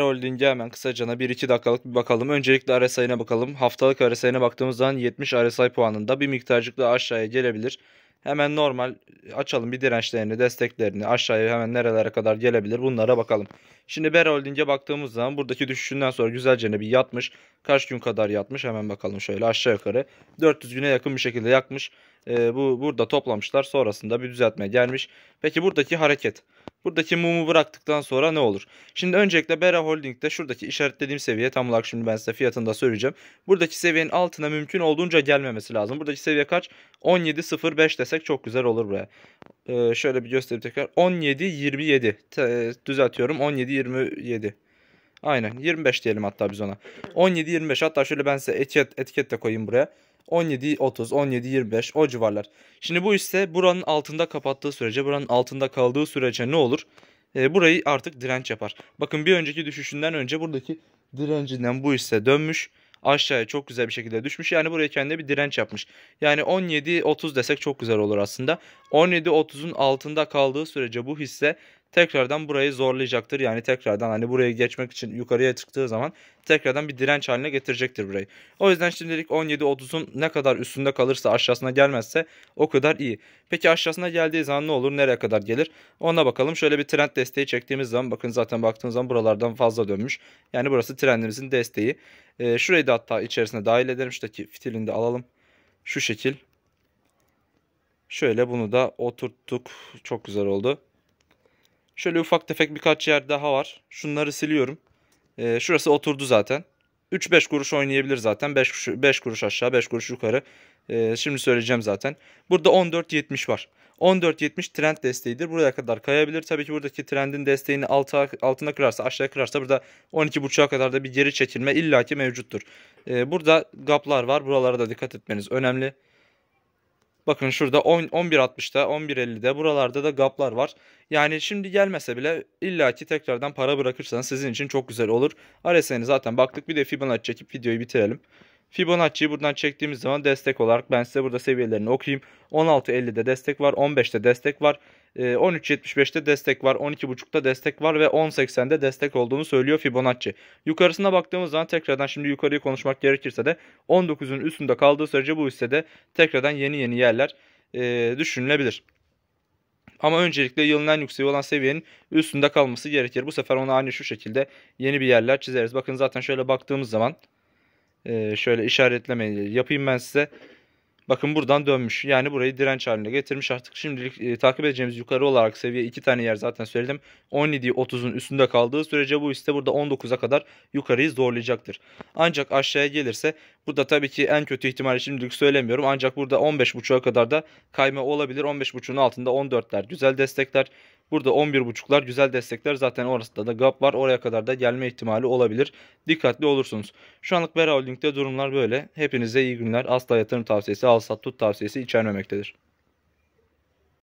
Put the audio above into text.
Holding'e hemen kısacana bir iki dakikalık bir bakalım. Öncelikle RSI'ne bakalım. Haftalık RSI'ne baktığımız zaman 70 RSI puanında bir miktarcık daha aşağıya gelebilir. Hemen normal açalım bir dirençlerini, desteklerini aşağıya hemen nerelere kadar gelebilir bunlara bakalım. Şimdi Bera Holding'e baktığımız zaman buradaki düşüşünden sonra güzelce bir yatmış. Kaç gün kadar yatmış hemen bakalım şöyle aşağı yukarı. 400 güne yakın bir şekilde yakmış. Ee, bu Burada toplamışlar sonrasında bir düzeltme gelmiş. Peki buradaki hareket. Buradaki mumu bıraktıktan sonra ne olur? Şimdi öncelikle Bera Holding'de şuradaki işaretlediğim seviye tam olarak şimdi ben size fiyatını da söyleyeceğim. Buradaki seviyenin altına mümkün olduğunca gelmemesi lazım. Buradaki seviye kaç? 17.05 desek çok güzel olur buraya. Ee, şöyle bir göstereyim tekrar. 17.27 düzeltiyorum 17.27 Aynen 25 diyelim hatta biz ona. 17-25 hatta şöyle ben size etiket, etiket de koyayım buraya. 17.30, 17.25 o civarlar. Şimdi bu ise buranın altında kapattığı sürece, buranın altında kaldığı sürece ne olur? E, burayı artık direnç yapar. Bakın bir önceki düşüşünden önce buradaki direncinden bu hisse dönmüş. Aşağıya çok güzel bir şekilde düşmüş. Yani buraya kendine bir direnç yapmış. Yani 17.30 desek çok güzel olur aslında. 17.30'un altında kaldığı sürece bu hisse tekrardan burayı zorlayacaktır. Yani tekrardan hani buraya geçmek için yukarıya çıktığı zaman tekrardan bir direnç haline getirecektir burayı. O yüzden şimdilik 17 30'un ne kadar üstünde kalırsa aşağısına gelmezse o kadar iyi. Peki aşağısına geldiği zaman ne olur? Nereye kadar gelir? Ona bakalım. Şöyle bir trend desteği çektiğimiz zaman bakın zaten baktığımız zaman buralardan fazla dönmüş. Yani burası trendimizin desteği. E, şurayı da hatta içerisine dahil edelim. Şuradaki fitilini de alalım. Şu şekil. Şöyle bunu da oturttuk. Çok güzel oldu. Şöyle ufak tefek birkaç yer daha var. Şunları siliyorum. E, şurası oturdu zaten. 3-5 kuruş oynayabilir zaten. 5 kuruş, 5 kuruş aşağı 5 kuruş yukarı. E, şimdi söyleyeceğim zaten. Burada 14.70 var. 14.70 trend desteğidir. Buraya kadar kayabilir. Tabii ki buradaki trendin desteğini alta, altına kırarsa aşağıya kırarsa burada 12.5'a kadar da bir geri çekilme illaki mevcuttur. E, burada gaplar var. Buralara da dikkat etmeniz önemli. Bakın şurada 11.60'da 11.50'de buralarda da gaplar var. Yani şimdi gelmese bile illaki tekrardan para bırakırsanız sizin için çok güzel olur. RSI'ni zaten baktık bir de Fibonacci çekip videoyu bitirelim. Fibonacci'yi buradan çektiğimiz zaman destek olarak ben size burada seviyelerini okuyayım. 16.50'de destek var, 15'te destek var. 13.75'te ee, destek var, 12.5'ta destek var ve 10.80'de destek olduğunu söylüyor Fibonacci. Yukarısına baktığımız zaman tekrardan şimdi yukarıyı konuşmak gerekirse de 19'un üstünde kaldığı sürece bu hissede tekrardan yeni yeni yerler e, düşünülebilir. Ama öncelikle yılın en yükseği olan seviyenin üstünde kalması gerekir. Bu sefer ona aynı şu şekilde yeni bir yerler çizeriz. Bakın zaten şöyle baktığımız zaman e, şöyle işaretlemeyi yapayım ben size. Bakın buradan dönmüş. Yani burayı direnç haline getirmiş artık. Şimdilik e, takip edeceğimiz yukarı olarak seviye 2 tane yer zaten söyledim. 17'yi 30'un üstünde kaldığı sürece bu iste burada 19'a kadar yukarıyı zorlayacaktır. Ancak aşağıya gelirse burada tabii ki en kötü ihtimali şimdilik söylemiyorum. Ancak burada 15.5'a kadar da kayma olabilir. 15.5'un altında 14'ler güzel destekler. Burada 11.5'lar güzel destekler. Zaten orasında da gap var. Oraya kadar da gelme ihtimali olabilir. Dikkatli olursunuz. Şu anlık Bera Holding'de durumlar böyle. Hepinize iyi günler. Asla yatırım tavsiyesi, al sat tut tavsiyesi içermemektedir.